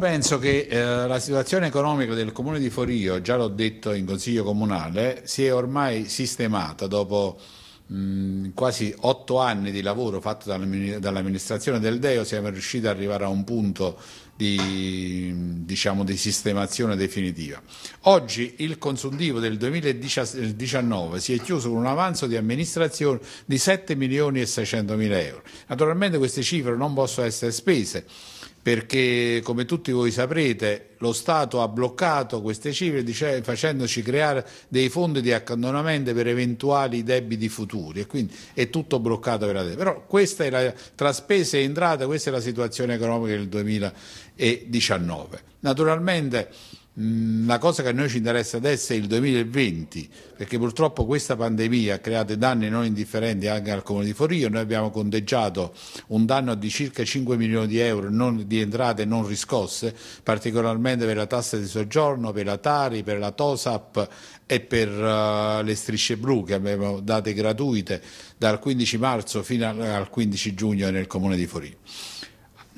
Penso che eh, la situazione economica del comune di Forio, già l'ho detto in consiglio comunale, si è ormai sistemata dopo mh, mm, quasi otto anni di lavoro fatto dall'amministrazione del Deo, siamo riusciti ad arrivare a un punto di, diciamo, di sistemazione definitiva. Oggi il consuntivo del 2019 si è chiuso con un avanzo di amministrazione di 7 milioni e 600 mila euro. Naturalmente queste cifre non possono essere spese perché come tutti voi saprete lo Stato ha bloccato queste cifre dice, facendoci creare dei fondi di accantonamento per eventuali debiti futuri e quindi è tutto bloccato per adesso. Però questa è la, tra spese e entrate, questa è la situazione economica del 2019. Naturalmente Mm, la cosa che a noi ci interessa adesso è il 2020, perché purtroppo questa pandemia ha creato danni non indifferenti anche al Comune di Forio, noi abbiamo conteggiato un danno di circa 5 milioni di euro di entrate non riscosse, particolarmente per la tassa di soggiorno, per la Tari, per la Tosap e per uh, le strisce blu che abbiamo date gratuite dal 15 marzo fino al 15 giugno nel Comune di Forio.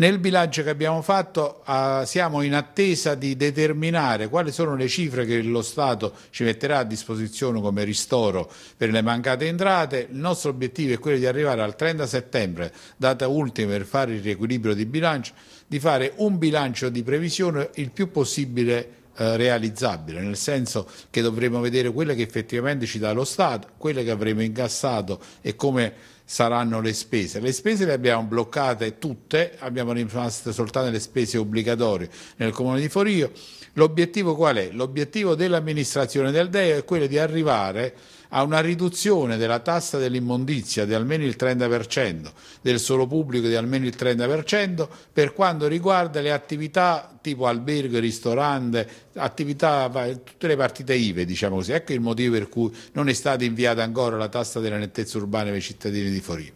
Nel bilancio che abbiamo fatto uh, siamo in attesa di determinare quali sono le cifre che lo Stato ci metterà a disposizione come ristoro per le mancate entrate. Il nostro obiettivo è quello di arrivare al 30 settembre, data ultima per fare il riequilibrio di bilancio, di fare un bilancio di previsione il più possibile eh, realizzabile, nel senso che dovremo vedere quelle che effettivamente ci dà lo Stato, quelle che avremo incassato e come saranno le spese. Le spese le abbiamo bloccate tutte, abbiamo rimasto soltanto le spese obbligatorie nel Comune di Forio. L'obiettivo qual è? L'obiettivo dell'amministrazione del DEO è quello di arrivare a una riduzione della tassa dell'immondizia di almeno il 30%, del solo pubblico di almeno il 30% per quanto riguarda le attività tipo albergo, ristorante, attività, tutte le partite IVE, diciamo così. Ecco il motivo per cui non è stata inviata ancora la tassa della nettezza urbana per i cittadini di Forio.